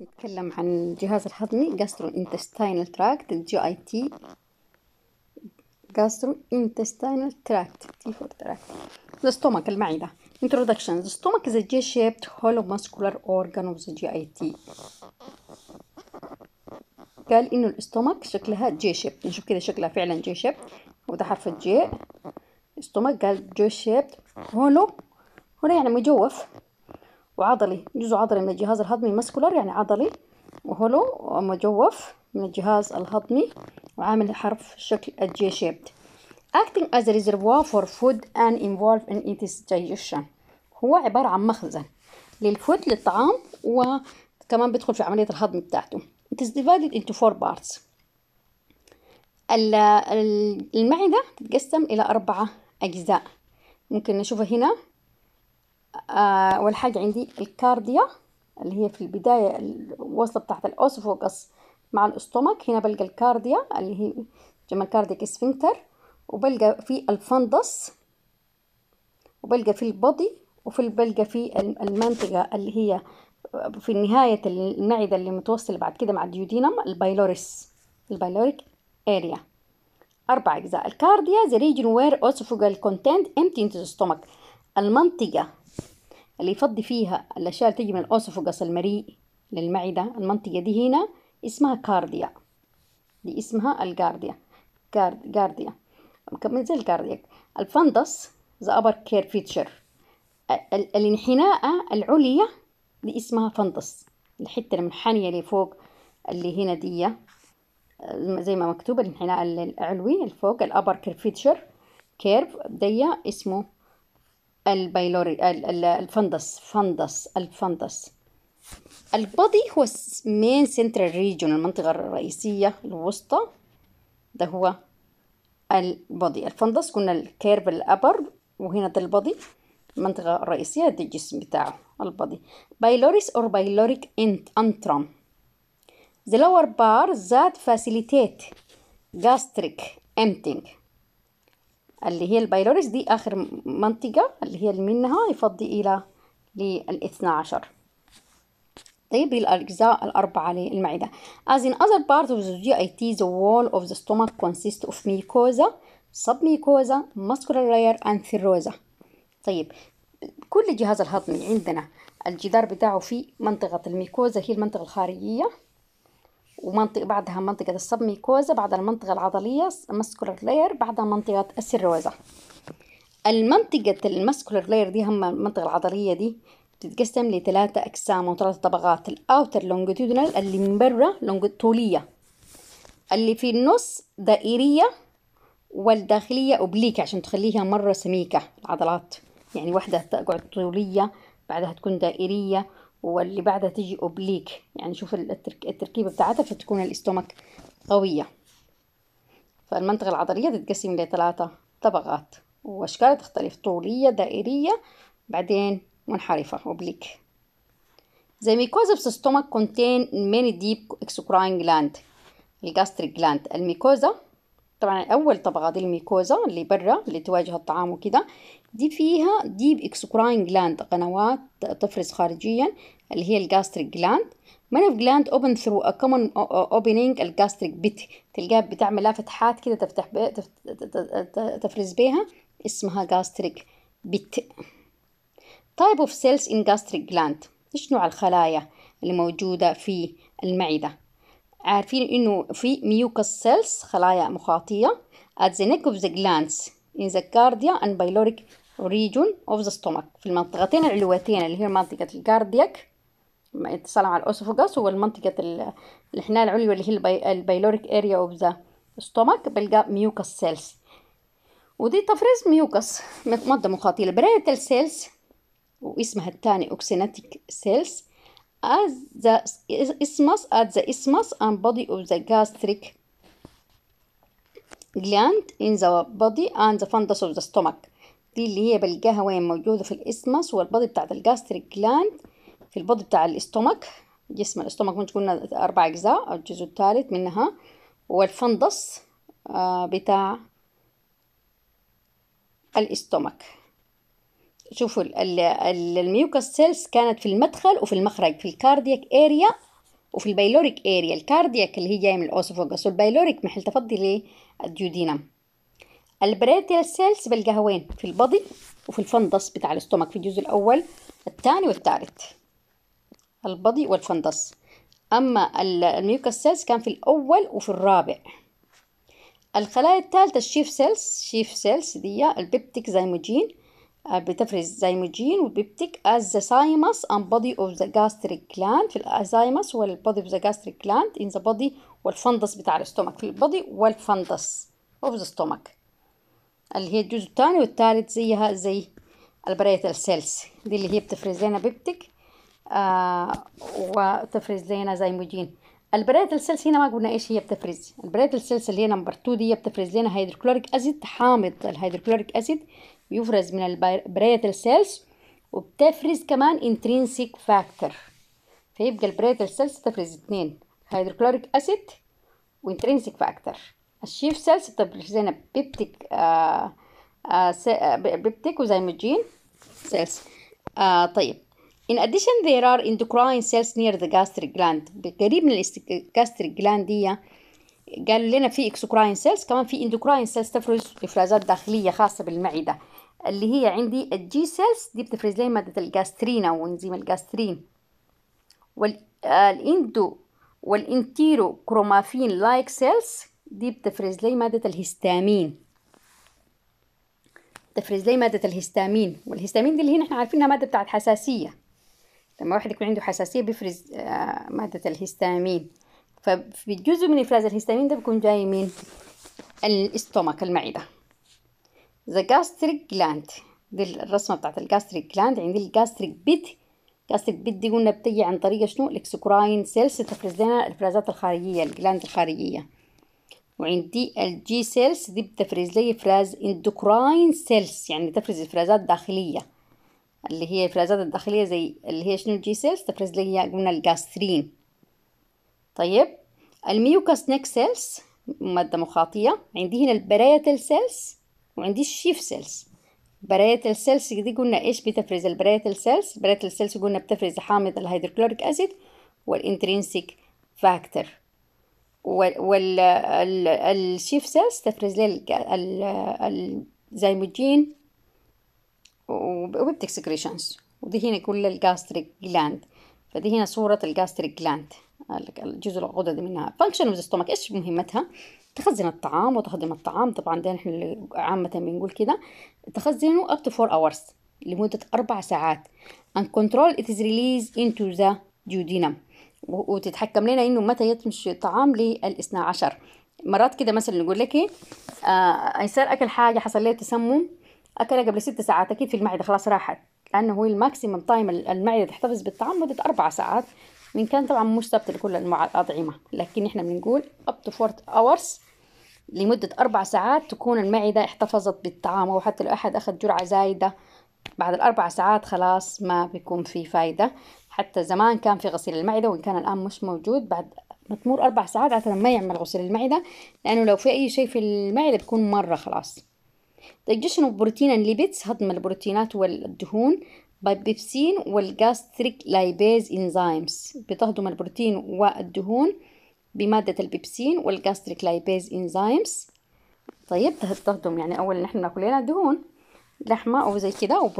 نتكلم عن الجهاز الهضمي جاسترو انتستينال تراكت الجي اي تي جاسترو انتستينال تراكت تي فور تراكت the stomach المعدة introduction the stomach is a J-shaped hollow muscular organ of the GIT قال انه الاستومك شكلها جي شيب نشوف كده شكلها فعلا جي شيب وده حرف الجي استومك قال جي شيب هولو هنا يعني مجوف وعضلي جزء عضلي من الجهاز الهضمي ماسكولار يعني عضلي وهولو مجوف من الجهاز الهضمي وعامل حرف شكل الجي شيبت acting as a reservoir for food and involved in its digestion هو عبارة عن مخزن للفود للطعام وكمان بيدخل في عملية الهضم بتاعته it is divided into four parts المعدة تتقسم إلى أربعة أجزاء ممكن نشوفها هنا آه، أول حاجة عندي الكارديا اللي هي في البداية الوصلة بتاعت الأوسفوجس مع الاستومك هنا بلقى الكارديا اللي هي جمال كارديك سفنكتر وبلقى في الفندس وبلقى في البضي وفي بلقى في المنطقة اللي هي في نهاية المعدة اللي متوصلة بعد كده مع الديودينم البايلوريس البايلوريك اريا أربع أجزاء الكارديا ذا ريجن وير اوسفوجال كونتنت امتي انت ستومك المنطقة اللي يفضي فيها الأشياء اللي تجي من الأوسفوجس المريء للمعدة المنطقة دي هنا اسمها كارديا دي اسمها الجارديا كارديا جارديا مكمل زي الكاردياك الفندس ذا أبر كير فيتشر الانحناء العليا دي اسمها فندس الحتة المنحنية اللي فوق اللي هنا دي آه، زي ما مكتوب الانحناء العلوي الفوق الأبر كير فيتشر كيرف دي اسمه البيلوري الفندس فندس الفندس البادي هو مين سنترال ريجون المنطقة الرئيسية الوسطى ده هو البادي الفندس كنا الكيرب الأبر وهنا ده البادي المنطقة الرئيسية ده الجسم بتاعه البادي بايلوريس أور بايلوريك أنترام The lower bar that facilitate gastric emptying اللي هي البيلوريس دي آخر منطقة اللي هي منها يفضي إلى لل لل12 طيب الأجزاء الأربعة للمعدة as in other parts of the GIT the wall of the stomach consists of mucosa submucosa muscular layer and serosa طيب كل جهاز الهضمي عندنا الجدار بتاعه في منطقة الميكوزا هي المنطقة الخارجية ومنطقة بعدها منطقة السبميكوزا بعد المنطقة العضلية المسكولر لاير بعدها منطقة السيروزا المنطقة المسكولر لاير دي هم المنطقة العضلية دي بتتقسم لثلاثة أقسام وثلاثة طبقات الأوتر لونجيتودينال اللي من برا طولية اللي في النص دائرية والداخلية أوبليك عشان تخليها مرة سميكة العضلات يعني واحدة تقعد طولية بعدها تكون دائرية واللي بعدها تيجي اوبليك يعني شوف التركيبه بتاعتها فتكون الاستومك قويه فالمنطقه العضليه تتقسم لثلاثه طبقات واشكالها تختلف طوليه دائريه بعدين منحرفه اوبليك The mucosa of stomach contains many deep exocrine gland الجاستريك جلاند الميكوزا طبعا اول طبقه دي الميكوزا اللي برا اللي تواجه الطعام وكذا دي فيها ديب اكسكراين جلاند قنوات تفرز خارجيا اللي هي الجاستريك جلاند منف جلاند اوبن ثرو ا كومن اوبننج الجاستريك بيت تلقاها بتعمل لها فتحات كده تفتح بي تفرز بيها اسمها جاستريك بيت تايب اوف سيلز ان جاستريك جلاند ايش نوع الخلايا اللي موجوده في المعده عارفين انه في ميوكس سيلز خلايا مخاطيه at the neck of the glands in the cardia and pyloric region of the stomach في المنطقتين العلويتين اللي هي منطقه الكاردياك اتصال على الاسوفجاس والمنطقه الحنايه العلوي اللي هي البايلوريك اريا اوف ذا ستومك بلقى ميوكس سيلز ودي تفريز ميوكس ماده مخاطيه البريتال سيلز واسمها الثاني اوكسيناتيك سيلز as the isthmus at the isthmus and body of the gastric gland in the body and the fundus of the stomach دي اللي هي بلقاها وين موجودة في الإسمس والبادي بتاعت الجاستريك جلاند في البادي بتاع الاستومك جسم الاستومك ممكن تكون أربع أجزاء الجزء الثالث منها والفندس آه، بتاع الاستومك شوفوا الميوكس سيلز كانت في المدخل وفي المخرج في الكاردياك اريا وفي البيلوريك اريا الكاردياك اللي هي جايه من الاوسوفوجس والبيلوريك محل تفضي للديودينم البريتيال سيلز بلقاها وين في البضي وفي الفندس بتاع الاستومك في الجزء الاول الثاني والثالث البضي والفندس اما الميوكس سيلز كان في الاول وفي الرابع الخلايا الثالثه الشيف سيلز شيف سيلز دي البيبتيك زيموجين آه، بتفرز زيموجين وبيبتك از ذا سايموس and body of the gastric gland في الازايمس هو البادي اوف ذا gastric gland in the body والفندس بتاع الاستومك في البودي والفندس اوف ذا استومك اللي هي الجزء الثاني والثالث زيها زي البريتال سيلز دي اللي هي بتفرز لنا بيبتيك آه وتفرز لنا زيموجين البريتال سيلز هنا ما قلنا ايش هي بتفرز البريتال سيلز اللي هي نمبر 2 دي بتفرز لنا هيدروكلوريك اسيد حامض الهيدروكلوريك اسيد بيفرز من البريتال سيلز وبتفرز كمان انترينسيك فاكتور فيبقى البريتال سيلز تفرز اتنين هيدروكلوريك اسيد وانترينسيك فاكتور الشيف سيلز بتفرز هنا بيبتيك آه آه, آه، بيبتيك وزيموجين سيلز آه طيب In addition, there are endocrine cells near the gastric gland. قريب من الgastric gland دي قالوا لنا في exocrine cells كمان في endocrine cells تفرز إفرازات داخلية خاصة بالمعدة. اللي هي عندي الجي سيلز دي بتفرز لي مادة الجاسترين أو إنزيم آه، الجاسترين والإندو والإنتيرو كرومافين لايك سيلز دي بتفرز لي مادة الهستامين تفرز لي مادة الهستامين والهستامين دي اللي هنا احنا عارفينها مادة بتاعت حساسية لما واحد يكون عنده حساسية بيفرز آه، مادة الهستامين فجزء من إفراز الهستامين ده بيكون جاي من الاستومك المعدة ذا جاستريك جلاند دي الرسمة بتاعت الجاستريك جلاند عندي الجاستريك بيت الجاستريك بيت دي قلنا بتيجي عن طريق شنو الاكسكراين سيلز تفرز لنا الإفرازات الخارجية الجلاند الخارجية وعندي الجي سيلز دي بتفرز لي إفراز اندوكراين سيلز يعني تفرز إفرازات داخلية اللي هي الإفرازات الداخلية زي اللي هي شنو الجي سيلز تفرز لي قلنا الجاسترين طيب الميوكاس نيك سيلز مادة مخاطية عندي هنا البريتال سيلز وعنديش شيف سيلز برايات السيلز دي قلنا ايش بتفرز البرايات السيلز برايات السيلز قلنا بتفرز حامض الهيدروكلوريك اسيد والانترينسيك فاكتور والشيف سيلز تفرز لي الزيموجين وبيبتك سكريشنز ودي هنا كل الجاستريك جلاند فدي هنا صورة الجاستريك جلاند الجزء الغدد منها فانكشن اوف ستومك ايش مهمتها تخزن الطعام وتخدم الطعام طبعا ده نحن عامة بنقول كده تخزنه up to 4 hours لمدة أربع ساعات and control its release into the duodenum وتتحكم لنا انه متى يتمشي الطعام للاثنى عشر مرات كده مثلا نقول لك ايه آه انسان اكل حاجه حصل له تسمم اكلها قبل ست ساعات اكيد في المعده خلاص راحت لانه هو الماكسيمم تايم المعده تحتفظ بالطعام مده اربع ساعات وان كان طبعا مش ثابت لكل انواع الاطعمه لكن احنا بنقول up to 4 hours لمده اربع ساعات تكون المعده احتفظت بالطعام او حتى لو احد اخذ جرعه زايده بعد الاربع ساعات خلاص ما بيكون في فايده حتى زمان كان في غسيل المعده وان كان الان مش موجود بعد ما تمر اربع ساعات عاده ما يعمل غسيل المعده لانه لو في اي شيء في المعده بيكون مره خلاص digestion اوف بروتين and هضم البروتينات والدهون بالبيبسين والجاستريك لايبيز إنزيمز بتهضم البروتين والدهون بمادة البيبسين والجاستريك لايبيز إنزيمز طيب تهضم يعني أول نحن ناكل لنا دهون لحمة أو زي كده وبروتينات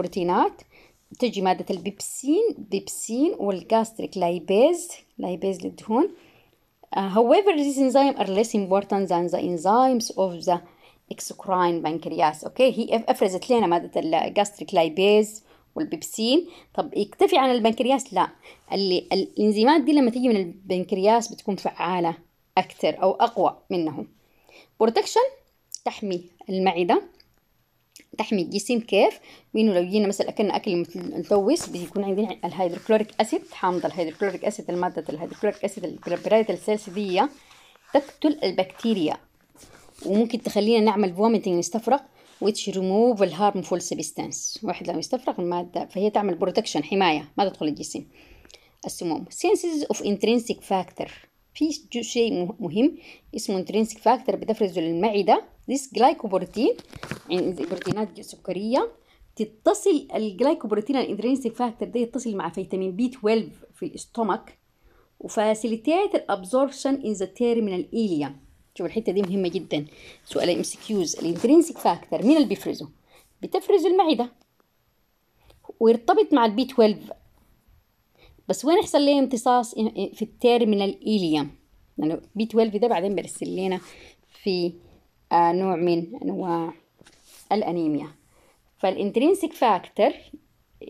بروتينات تجي مادة البيبسين بيبسين والجاستريك لايبيز لايبيز للدهون uh, however, these enzymes are less important than the enzymes of the exocrine pancreas. Okay, هي أفرزت لنا مادة الجاستريك لايبيز والبيبسين طب يكتفي عن البنكرياس لا اللي الانزيمات دي لما تيجي من البنكرياس بتكون فعالة أكثر أو أقوى منه بروتكشن تحمي المعدة تحمي الجسم كيف بانه لو جينا مثلا اكلنا اكل ملوث بيكون عندنا الهيدروكلوريك اسيد حامض الهيدروكلوريك اسيد الماده الهيدروكلوريك اسيد الكلابريت السيلز دي تقتل البكتيريا وممكن تخلينا نعمل فوميتنج نستفرق which remove harmful substance واحد لو يستفرغ المادة فهي تعمل protection حماية ما تدخل الجسم السموم senses of intrinsic factor في شيء مهم اسمه intrinsic factor بتفرزه للمعدة this glycoprotein يعني بروتينات سكرية تتصل الجلايكوبروتين الانترنسيك فاكتور ده يتصل مع فيتامين بي 12 في الاستومك وفاسيليتيت الابزوربشن ان ذا تيرمينال ايليا شوف الحته دي مهمه جدا سؤال ام سي كيوز الانترنسيك فاكتور مين اللي بيفرزه بتفرز المعده ويرتبط مع البي 12 بس وين يحصل ليه امتصاص في التيرمينال ايليوم يعني بي 12 ده بعدين بيرسل لنا في آه نوع من انواع الانيميا فالانترنسيك فاكتور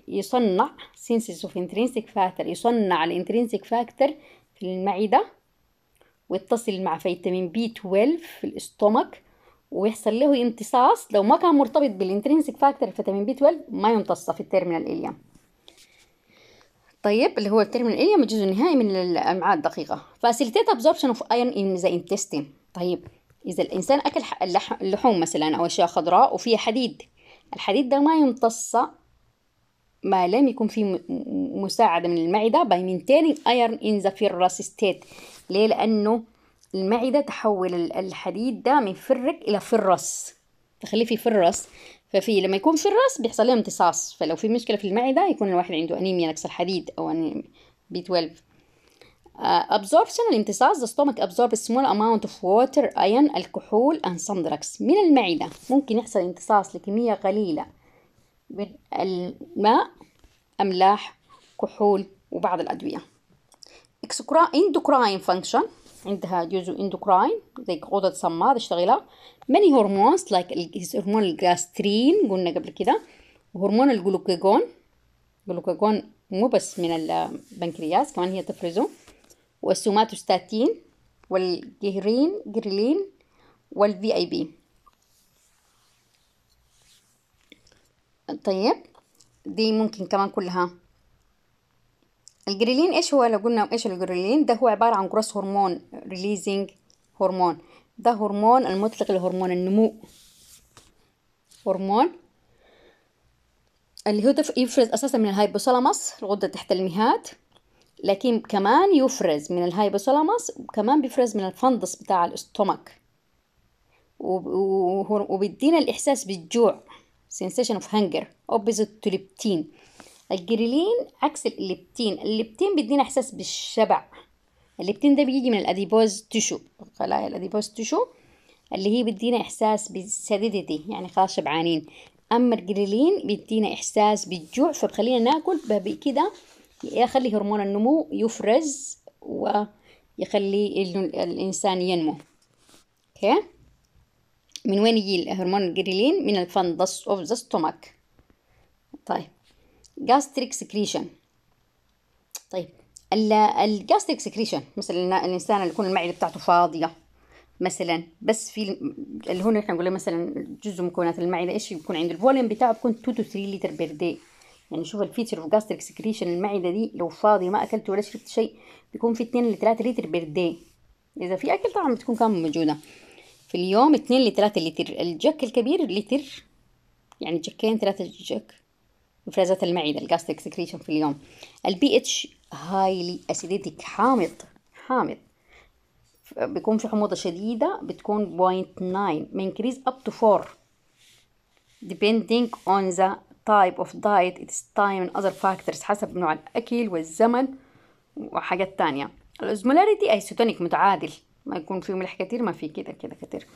يصنع سينسيس اوف انترنسيك فاكتور يصنع الانترنسيك فاكتور في المعده ويتصل مع فيتامين بي 12 في الاستومك ويحصل له امتصاص لو ما كان مرتبط بالانترنسك فاكتور فيتامين بي 12 ما يمتص في التيرمينال اليم طيب اللي هو التيرمينال اليم الجزء النهائي من الامعاء الدقيقه فاسيليتيت ابزوربشن اوف ايرون ان ذا انتستين طيب اذا الانسان اكل اللحوم مثلا او اشياء خضراء وفيها حديد الحديد ده ما يمتص ما لم يكن في مساعدة من المعدة by maintaining iron in the ferrous state ليه لانه المعده تحول الحديد ده من فرك الى فرس تخليه في فرس ففي لما يكون في الراس بيحصل لهم امتصاص فلو في مشكله في المعده يكون الواحد عنده انيميا نقص الحديد او بي 12 ابزوربشن الامتصاص the stomach absorbs small amount of water ايون الكحول and سم دراكس من المعده ممكن يحصل امتصاص لكميه قليله من الماء املاح كحول وبعض الادويه اندوكراين فانكشن عندها جزء اندوكراين زي غدد صماء تشتغلها many hormones like هرمون الجاسترين قلنا قبل كده وهرمون الجلوكاجون جلوكاجون مو بس من البنكرياس كمان هي تفرزه والسوماتوستاتين والجهرين جريلين والفي اي بي طيب دي ممكن كمان كلها الجريلين ايش هو لو قلنا ايش الجريلين ده هو عباره عن جروس هرمون ريليزنج هرمون ده هرمون المطلق لهرمون النمو هرمون اللي هو يفرز اساسا من الهايبوثالاموس الغده تحت المهاد لكن كمان يفرز من الهايبوثالاموس وكمان بيفرز من الفندس بتاع الاستومك وبيدينا الاحساس بالجوع sensation of hunger opposite to leptin الجريلين عكس الليبتين الليبتين بيدينا احساس بالشبع الليبتين ده بيجي من الاديبوز تشو خلايا الاديبوز تشو اللي هي بتدينا احساس بالسديدتي يعني خلاص شبعانين اما الجريلين بيدينا احساس بالجوع فبخلينا ناكل كده يخلي هرمون النمو يفرز ويخلي الانسان ينمو اوكي من وين يجي هرمون الجريلين من الفندس اوف ذا ستومك طيب gastric secretion طيب الجاستريك سكريشن مثلا الانسان اللي يكون المعده بتاعته فاضيه مثلا بس في اللي هون احنا نقول مثلا جزء من مكونات المعده ايش بيكون عند الفوليوم بتاعه بيكون 2 تو 3 لتر بير دي يعني شوف الفيتشر اوف جاستريك سكريشن المعده دي لو فاضيه ما اكلت ولا شربت شيء بيكون في 2 ل 3 لتر بير دي اذا في اكل طبعا بتكون كم موجوده في اليوم 2 ل 3 لتر الجك الكبير لتر يعني جكين ثلاثة جك إفرازات المعدة الجاستيك سكريشن في اليوم البي اتش هايلي أسيديتك حامض حامض بيكون في حموضة شديدة بتكون بوينت ناين increase up to 4 depending on the type of diet its time and other factors حسب نوع الأكل والزمن وحاجات تانية الاوزمولاريتي أيسوتونيك متعادل ما يكون فيه ملح كتير ما في كده كده كتير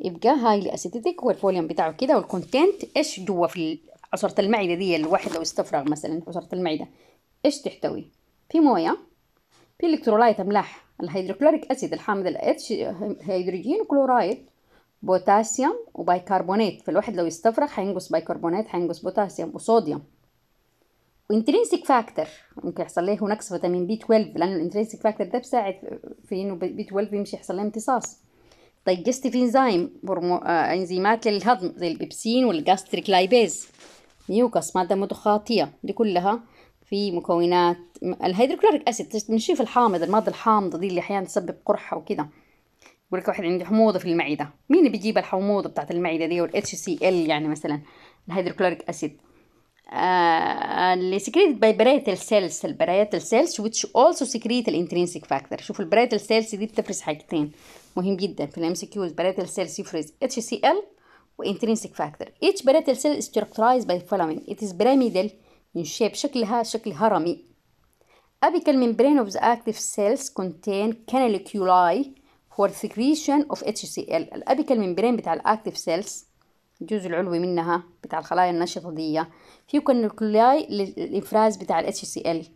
يبقى هاي أسيتيتك والفوليوم بتاعه كده والكونتنت إيش جوه في عصرة المعدة دي الواحد لو استفرغ مثلا عصرة المعدة ايش تحتوي في مويه في الكترولايت املاح الهيدروكلوريك اسيد الحامض الاتش هيدروجين كلورايد بوتاسيوم وبايكربونات فالواحد لو استفرغ هينقص بايكربونات هينقص بوتاسيوم وصوديوم وانترينسيك فاكتور ممكن يحصل له نقص فيتامين بي 12 لان الانترينسيك فاكتور ده بيساعد في انه بي 12 يمشي يحصل له امتصاص دايجستيف انزيم آه، انزيمات للهضم زي البيبسين والجاستريك لايبيز ميوكس مادة متخاطية دي كلها في مكونات الهيدروكلوريك اسيد بنشوف الحامض المادة الحامضة دي اللي أحيانا تسبب قرحة وكده يقول لك واحد عنده حموضة في المعدة مين بيجيب الحموضة بتاعت المعدة دي وال HCl يعني مثلا الهيدروكلوريك اسيد آه، اللي secreted by برايتل cells البرايتل cells which also secrete the intrinsic factor شوف البرايتل cells دي بتفرز حاجتين مهم جدا في الام سي كيو البريتال cells يفرز HCl وانترنسيك فاكتور each parietal cell is characterized by following it is pyramidal in shape شكلها شكل هرمي apical membrane of the active cells contain canaliculi for secretion of HCl الابيكال membrane بتاع الاكتف cells الجزء العلوي منها بتاع الخلايا النشطة دي فيه canaliculi للإفراز بتاع ال HCl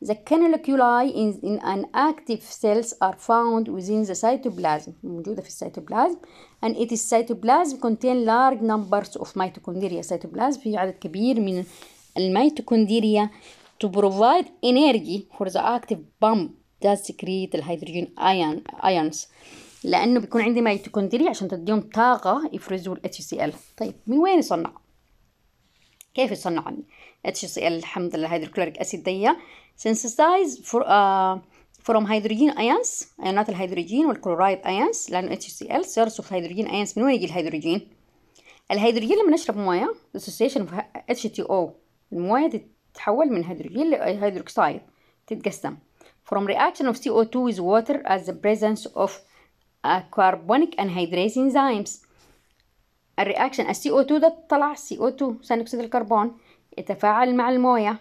The canaliculi in, in an active cells are found within the cytoplasm موجودة في السيتوبلازم and it is cytoplasm contain large numbers of mitochondria cytoplasm في عدد كبير من الميتوكوندريا to provide energy for the active pump that secrete الهيدروجين ion ions لأنه بيكون عندي ميتوكوندريا عشان تديهم طاقة يفرزوا ال HCl طيب من وين يصنع؟ كيف يصنع ال HCl الحمض الهيدروكلوريك أسيد ديه sensitized for, uh, from hydrogen ions ايونات الهيدروجين والكلورايد ions لانه HCl صار of هيدروجين ions من وين يجي الهيدروجين الهيدروجين لما نشرب مويه dissociation of H2O المويه تتحول من هيدروجين لهيدروكسيد تتقسم from reaction of CO2 with water as the presence of uh, carbonic anhydrase enzymes الرياكشن ال CO2 ده طلع CO2 ثاني أكسيد الكربون يتفاعل مع المويه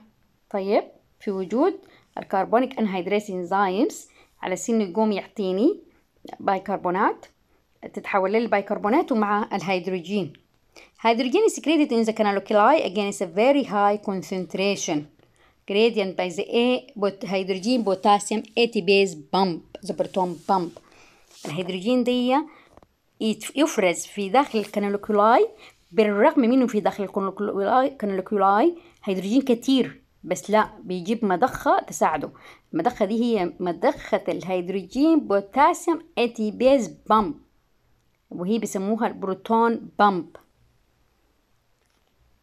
طيب في وجود الكربونيك انهيدريس انزيمز على سن يقوم يعطيني بايكربونات تتحول للبايكربونات ومع الهيدروجين هيدروجين is secreted in the canaloculi against a very high concentration gradient by the A but hydrogen potassium ATPase pump the proton pump الهيدروجين دي يفرز في داخل الكانالوكولاي بالرغم منه في داخل الكانالوكولاي هيدروجين كتير بس لا بيجيب مضخة تساعده المضخة دي هي مضخة الهيدروجين بوتاسيوم اتي بيز بامب وهي بيسموها البروتون بامب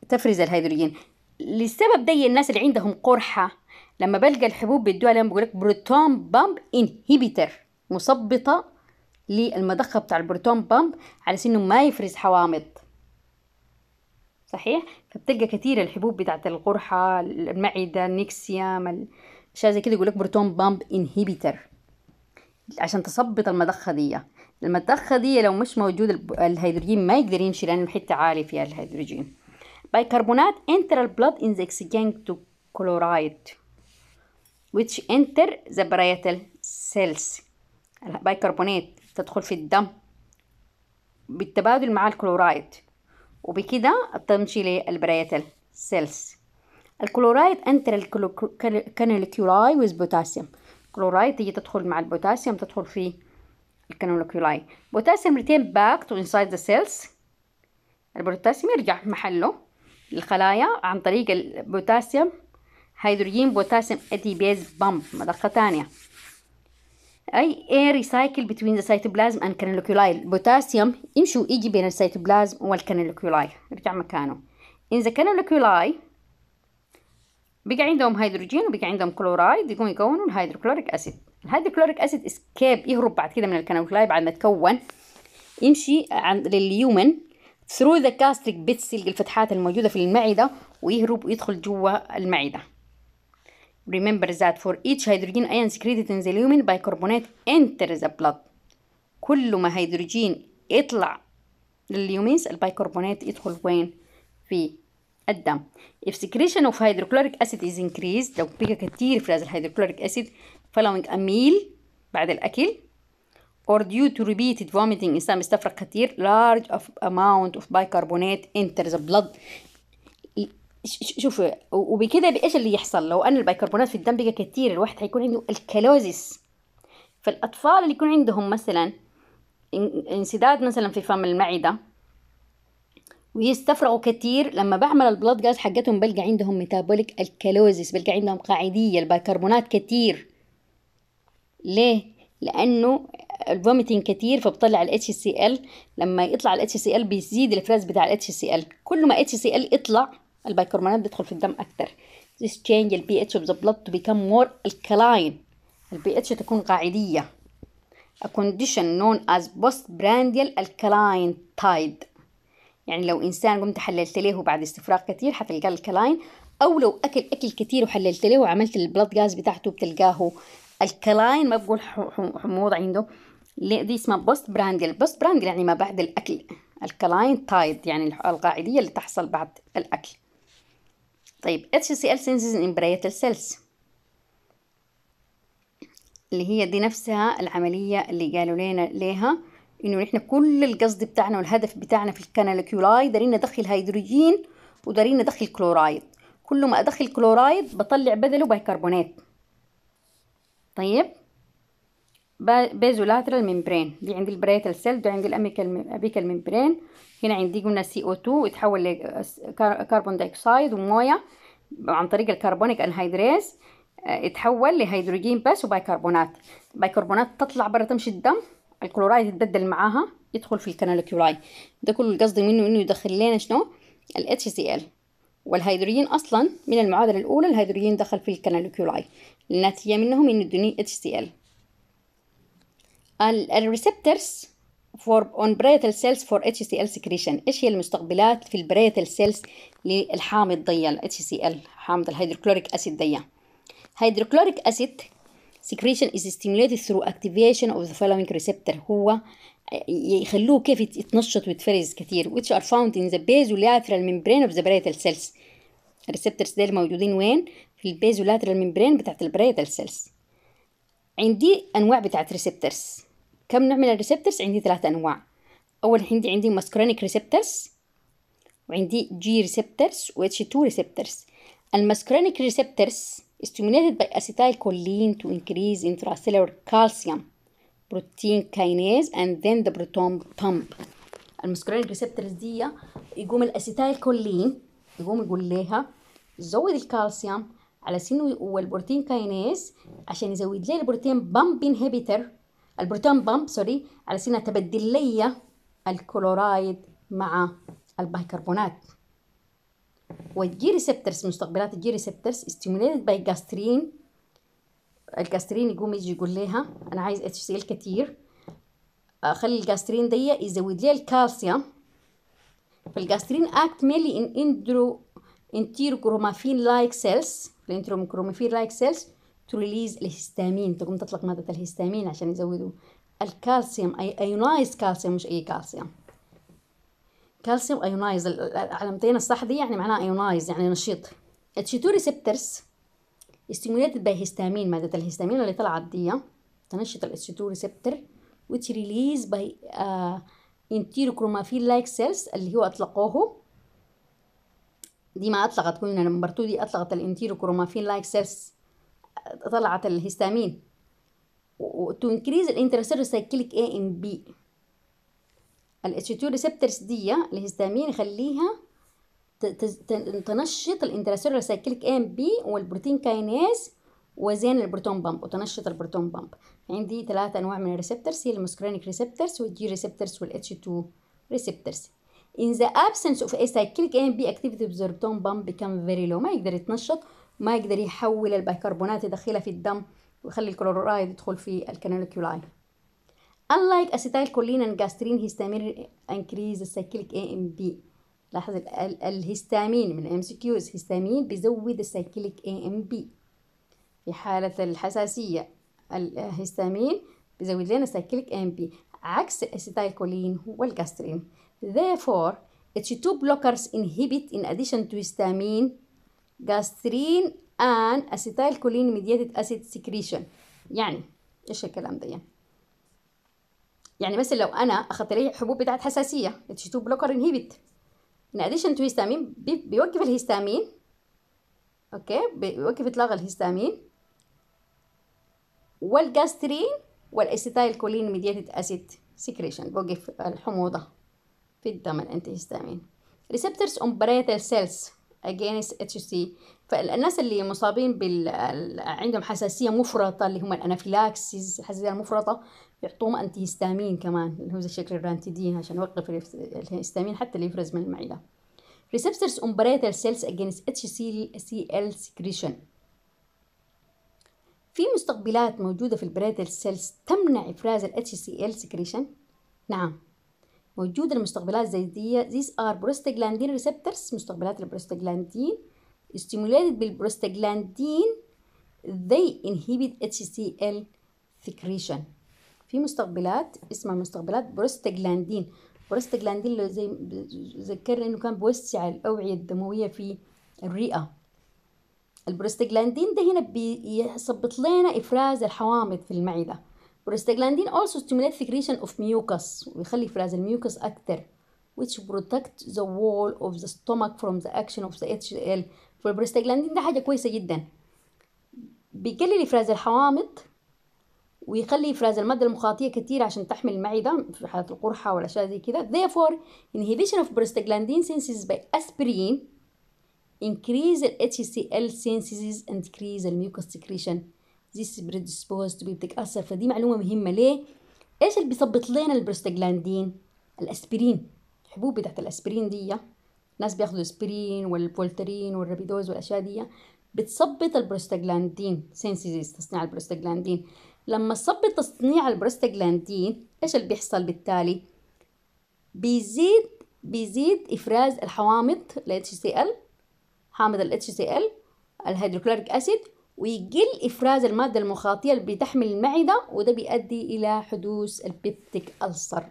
تفرز الهيدروجين للسبب ده الناس اللي عندهم قرحة لما بلقى الحبوب بيدوها لهم بيقول لك بروتون بامب انهبيتر مثبطة للمضخة بتاع البروتون بامب على انه ما يفرز حوامض صحيح فبتلقى كثير الحبوب بتاعت القرحه المعده النكسيام الأشياء زي كده يقول لك بروتون بامب انهيبيتر عشان تثبط المضخه دي المضخه دي لو مش موجود الهيدروجين ما يقدر يمشي لان الحته عالي فيها الهيدروجين bicarbonate enter the blood in the oxygen to كلورايد which enter the parietal cells البايكربونات تدخل في الدم بالتبادل مع الكلورايد وبكده بتمضي للبرايات سيلز الكلورايد انتر الكانولكيولاي ويز بوتاسيوم كلورايد تيجي تدخل مع البوتاسيوم تدخل في الكانولكيولاي بوتاسيوم ريتين باك تو انسايد ذا سيلز البوتاسيوم يرجع محله للخلايا عن طريق البوتاسيوم هيدروجين بوتاسيوم ادي بيز بامب مضخة ثانيه اي اي ريسايكل بتوين ذا cytoplasm اند canaliculi البوتاسيوم يمشي ويجي بين السيتوبلازم والكانيلوكولاي يرجع مكانه ان ذا canaliculi بقى عندهم هيدروجين وبقى عندهم كلورايد يقوم يكونوا الهيدروكلوريك اسيد الهيدروكلوريك اسيد اسكيب يهرب بعد كده من الكانيلوكولاي بعد ما تكون يمشي عند لليومن through the gastric bits الفتحات الموجودة في المعدة ويهرب ويدخل جوا المعدة Remember that for each hydrogen ion secreted in the lumen bicarbonate enters the blood كل ما هيدروجين يطلع لليومينز البيكربونات يدخل وين في الدم if secretion of hydrochloric acid is increased لو بقى كتير افراز الهيدروكلوريك acid following a meal بعد الاكل or due to repeated vomiting إنسان بيستفرغ كتير large of amount of bicarbonate enters the blood شوف وبكده بايش اللي يحصل لو ان البيكربونات في الدم بقى كتير الواحد حيكون عنده الكالوزيس فالاطفال اللي يكون عندهم مثلا انسداد مثلا في فم المعده ويستفرغوا كتير لما بعمل البلاد جاز حقتهم بلقى عندهم ميتابوليك الكالوزيس بلقى عندهم قاعديه البيكربونات كتير ليه لانه الفوميتين كتير فبطلع ال HCl لما يطلع ال HCl بيزيد الافراز بتاع ال HCl كل ما HCl يطلع البيكربونات بتدخل في الدم أكتر This change the pH of the blood to become more alkaline البي اتش تكون قاعدية a condition known as postprandial alkaline tide يعني لو إنسان قمت حللت ليه بعد استفراغ كتير حتلقاه الكلاين أو لو أكل أكل كتير وحللت ليه وعملت البلد جاز بتاعته بتلقاه الكلاين ما بقول حموض عنده ليه دي اسمها بوست براندل بوست براندل يعني ما بعد الأكل الكلاين تايد يعني القاعدية اللي تحصل بعد الأكل طيب HCl سينزز امبريتال سيلز اللي هي دي نفسها العملية اللي قالوا لنا ليها انه نحن كل القصد بتاعنا والهدف بتاعنا في الكانالكيولاي دارين ندخل هيدروجين ودارين ندخل كلورايد كل ما ادخل كلورايد بطلع بدله بيكربونات طيب بيزولاترال ميمبرين دي عند البريتال سيل دي عند الاميكال ميمبرين هنا عندي قلنا سي او 2 يتحول لكربون دايوكسيد ومويه عن طريق الكربونيك انهيدريز يتحول لهيدروجين بس وبايكربونات بايكربونات تطلع برا تمشي الدم الكلورايد يتبدل معاها يدخل في الكنالكيولاي ده كل القصد منه انه يدخل لنا شنو ال HCl والهيدروجين اصلا من المعادله الاولى الهيدروجين دخل في الكنالكيولاي الناتجه منهم انه يدوني HCl الريسبترز for on parietal cells for HCl secretion ايش هي المستقبلات في البريتال cells للحامض ضيق ال HCl حامض الهيدروكلوريك اسيد ضيق هيدروكلوريك اسيد secretion is stimulated through activation of the following receptor هو يخلوه كيف يتنشط ويتفرز كثير which are found in the basolateral membrane of the parietal cells الريسبتورز ديل موجودين وين في البيزولاترال ممبرين بتاعت البريتال cells عندي انواع بتاعت ريسبتورز كم نوع من الريسبترز عندي ثلاثة أنواع أول عندي عندي ماسكرونيك ريسبترز وعندي جي ريسبترز و اتش 2 ريسبترز الماسكرونيك ريسبترز stimulated by acetylcholine to increase intracellular calcium protein kinase and then the proton pump الماسكرونيك ريسبترز دي يقوم الاسيتايلكولين يقوم يقول لها زود الكالسيوم على سنو والبروتين كاينيز عشان يزود لي البروتين بامب انهبيتر البروتون بامب سوري على سنة تبدل لي الكلورايد مع البيكربونات والجي ريسبترز مستقبلات الجي ريسبترز استيموليتد باي جاسترين الجاسترين يقوم يجي يقول لها انا عايز اتش سي ال كتير اخلي آه، الجاسترين دي يزود لي الكالسيوم فالجاسترين اكت ميلي ان اندرو انتيرو انتيروكرومافين لايك سيلز الانتروكرومافين لايك سيلز تريليز الهستامين تقوم تطلق مادة الهستامين عشان يزودوا الكالسيوم أي أيونايز كالسيوم مش أي كالسيوم كالسيوم أيونايز علامتين الصح دي يعني معناها أيونايز يعني نشيط h 2 ريسبترز stimulated by histamine مادة الهستامين اللي طلعت دي تنشط ال H2 receptor which released by uh, آه، enterochromaffin like cells اللي هو أطلقوه دي ما أطلقت قلنا نمبر 2 دي أطلقت ال enterochromaffin like cells طلعت الهستامين to increase الانترسيل سايكليك اي ام بي الاتش2 ريسبترز دي الهستامين يخليها تنشط الانترسيل سايكليك اي ام بي والبروتين كايناز وزين البروتون بامب وتنشط البروتون بامب عندي ثلاثة انواع من الريسبترز هي المسكرينيك ريسبترز والجي ريسبترز والاتش 2 ريسبترز in the absence of a cyclic AMP activity of the proton pump become very low ما يقدر يتنشط ما يقدر يحول البيكربونات يدخلها في الدم ويخلي الكلورايد يدخل في الكانوليكولاي unlike acetylcholine كولين اند جاسترين هيستامين انكريز السايكليك اي ام بي لاحظ الهيستامين من ام سي كيوز هيستامين بيزود السايكليك اي ام بي في حالة الحساسية الهيستامين بيزود لنا السايكليك اي ام بي عكس كولين والجاسترين therefore H2 blockers inhibit in addition to histamine جاسترين ان اسيتايل كولين ميدياتد اسيد سكريشن يعني ايش الكلام ده يعني يعني مثلا لو انا اخذت لي حبوب بتاعت حساسيه اتش تو بلوكر انهبيت ان اديشن تو هيستامين بيوقف الهيستامين اوكي بيوقف اطلاق الهيستامين والجاسترين والاسيتايل كولين ميدياتد اسيد سكريشن بوقف الحموضه في الدم الانتي هيستامين ريسبتورز اون بريتال سيلز against HC فالناس اللي مصابين بال عندهم حساسيه مفرطه اللي هم الانافيلاكسيز الحساسيه المفرطه يعطوهم انتي كمان اللي هو زي شكل الرانتيدين عشان يوقف الهيستامين حتى اللي يفرز من المعده receptors on parietal cells against HCl secretion في مستقبلات موجودة في البريتال سيلز تمنع إفراز ال HCl secretion؟ نعم وجود المستقبلات زي دي these are prostaglandin receptors مستقبلات البروستاجلاندين stimulated بالبروستاجلاندين they inhibit HCL secretion في مستقبلات اسمها مستقبلات بروستاجلاندين بروستاجلاندين اللي زي ذكرنا انه كان بيوسع الاوعيه الدمويه في الرئه البروستاجلاندين ده هنا بيثبط لنا افراز الحوامض في المعده بروستاجلاندين also stimulate secretion of mucus ويخلي فراز الميوكس أكتر which protect the wall of the stomach from the action of the HCl فالبروستاجلاندين ده حاجة كويسة جدا بيقلل إفراز الحوامض ويخلي إفراز المادة المخاطية كتير عشان تحمل المعدة في حالة القرحة والأشياء زي كده therefore inhibition of prostaglandin synthesis by aspirin increase the HCl synthesis and decrease the mucus secretion this predisposed to be بتتأثر فدي معلومة مهمة ليه؟ ايش اللي بيثبط لنا البروستاجلاندين؟ الاسبرين الحبوب بتاعت الاسبرين دي ناس بياخدوا اسبرين والبولترين والرابيدوز والاشياء دي بتثبط البروستاجلاندين سينسيزيس تصنيع البروستاجلاندين لما تثبط تصنيع البروستاجلاندين ايش اللي بيحصل بالتالي؟ بيزيد بيزيد افراز الحوامض ال HCl حامض ال HCl الهيدروكلوريك اسيد ويقل إفراز المادة المخاطية اللي بتحمل المعدة وده بيؤدي إلى حدوث البيبتيك ألسر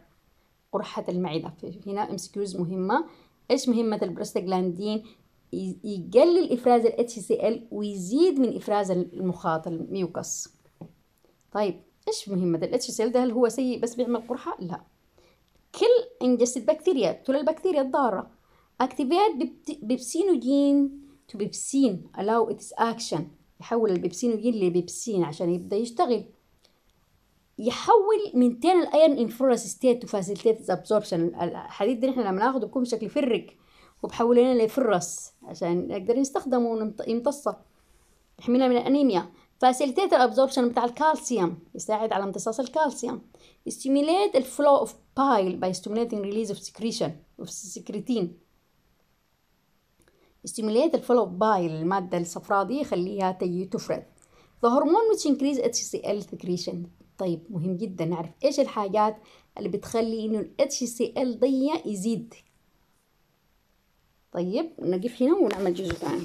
قرحة المعدة هنا ام مهمة إيش مهمة البروستاجلاندين يقلل إفراز ال HCl ويزيد من إفراز المخاط الميوكس طيب إيش مهمة ال HCl ده هل هو سيء بس بيعمل قرحة؟ لا كل انجستد بكتيريا كل البكتيريا الضارة activate بيبسينوجين to بيبسين allow its action يحول البيبسين لبيبسين عشان يبدأ يشتغل يحول من تاني الايرن انفورس ستيت تو فاسيلتيت ابسوربشن الحديد ده احنا لما ناخده بيكون شكل فرك وبحول لنا لفرس عشان نقدر نستخدمه ونمتصه يحمينا من الانيميا فاسيلتيت الابسوربشن بتاع الكالسيوم يساعد على امتصاص الكالسيوم ستيميليت الفلو اوف بايل باي ستيميليتنج ريليز اوف سكريشن اوف سكريتين stimulate the باي للمادة الصفراء دي يخليها تجي تفرز the hormone which increase HCl secretion طيب مهم جدا نعرف ايش الحاجات اللي بتخلي انه ال HCl ضيق يزيد طيب نقف هنا ونعمل جزء ثاني